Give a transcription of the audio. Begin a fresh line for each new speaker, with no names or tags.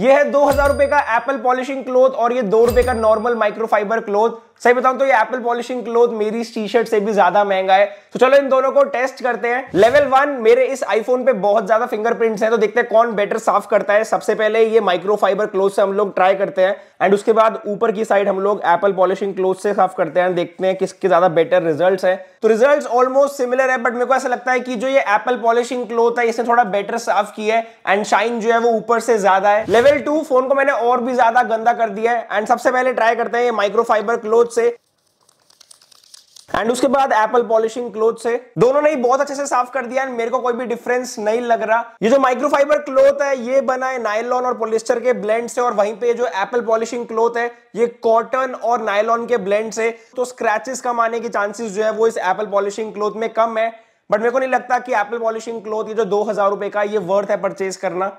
ये है दो हजार रुपए का एप्पल पॉलिशिंग क्लोथ और ये दो रुपए का नॉर्मल माइक्रोफाइबर क्लोथ सही बताऊं तो ये एप्पल पॉलिशिंग क्लोथ मेरी टी शर्ट से भी ज्यादा महंगा है तो चलो इन दोनों को टेस्ट करते हैं लेवल वन मेरे इस आईफोन पे बहुत ज्यादा फिंगरप्रिंट्स हैं तो देखते हैं कौन बेटर साफ करता है सबसे पहले ये माइक्रोफाइबर क्लोथ से हम लोग ट्राई करते हैं एंड उसके बाद ऊपर की साइड हम लोग एप्पल पॉलिशिंग क्लोथ से साफ करते हैं देखते हैं किसके ज्यादा बेटर रिजल्ट है तो रिजल्ट ऑलमोस्ट सिमिलर है बट मेरे को ऐसा लगता है कि जो ये एप्पल पॉलिशिंग क्लोथ है इसने थोड़ा बेटर साफ किया है एंड शाइन जो है वो ऊपर से ज्यादा है लेवल टू फोन को मैंने और भी ज्यादा गंदा कर दिया है एंड सबसे पहले ट्राई करते हैं माइक्रोफाइबर क्लोथ से एंड उसके बाद एप्पल पॉलिशिंग क्लोथ से दोनों ने बहुत अच्छे से साफ कर दिया एंड मेरे को कोई भी डिफरेंस नहीं लग रहा ये जो माइक्रोफाइबर क्लोथ है ये बना है नायलॉन और पोलिस्टर के ब्लेंड से और वहीं पे जो एप्पल पॉलिशिंग क्लोथ है ये कॉटन और नायलॉन के ब्लेंड से तो स्क्रैचेस कम आने के चांसेस जो है वो इस एप्पल पॉलिशिंग क्लोथ में कम है बट मेरे को नहीं लगता कि एप्पल पॉलिशिंग क्लोथ ये जो दो हजार रुपए का ये वर्थ है परचेज करना